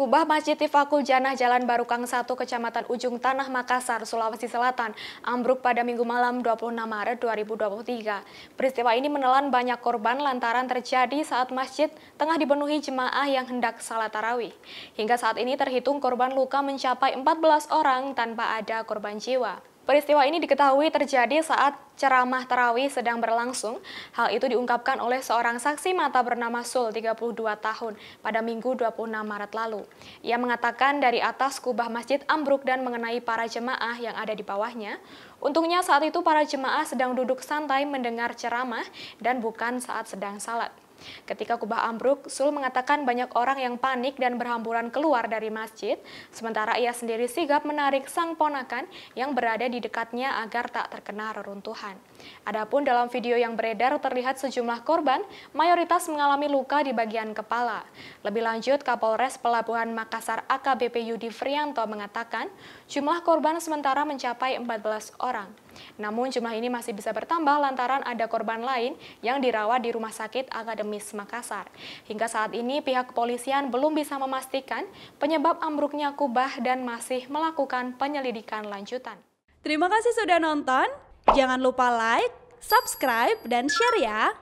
Kubah Masjid Tifakul Janah Jalan Barukang 1 Kecamatan Ujung Tanah Makassar, Sulawesi Selatan ambruk pada minggu malam 26 Maret 2023. Peristiwa ini menelan banyak korban lantaran terjadi saat masjid tengah dipenuhi jemaah yang hendak salat tarawih. Hingga saat ini terhitung korban luka mencapai 14 orang tanpa ada korban jiwa. Peristiwa ini diketahui terjadi saat ceramah tarawih sedang berlangsung. Hal itu diungkapkan oleh seorang saksi mata bernama Sul, 32 tahun, pada Minggu 26 Maret lalu. Ia mengatakan dari atas kubah masjid ambruk dan mengenai para jemaah yang ada di bawahnya. Untungnya saat itu para jemaah sedang duduk santai mendengar ceramah dan bukan saat sedang salat. Ketika kubah ambruk, Sul mengatakan banyak orang yang panik dan berhamburan keluar dari masjid, sementara ia sendiri sigap menarik sang ponakan yang berada di dekatnya agar tak terkena reruntuhan. Adapun dalam video yang beredar terlihat sejumlah korban, mayoritas mengalami luka di bagian kepala. Lebih lanjut, Kapolres Pelabuhan Makassar AKBP Yudi Frianto mengatakan, jumlah korban sementara mencapai 14 orang. Namun jumlah ini masih bisa bertambah lantaran ada korban lain yang dirawat di Rumah Sakit Akademis Makassar. Hingga saat ini pihak kepolisian belum bisa memastikan penyebab ambruknya kubah dan masih melakukan penyelidikan lanjutan. Terima kasih sudah nonton. Jangan lupa like, subscribe, dan share ya.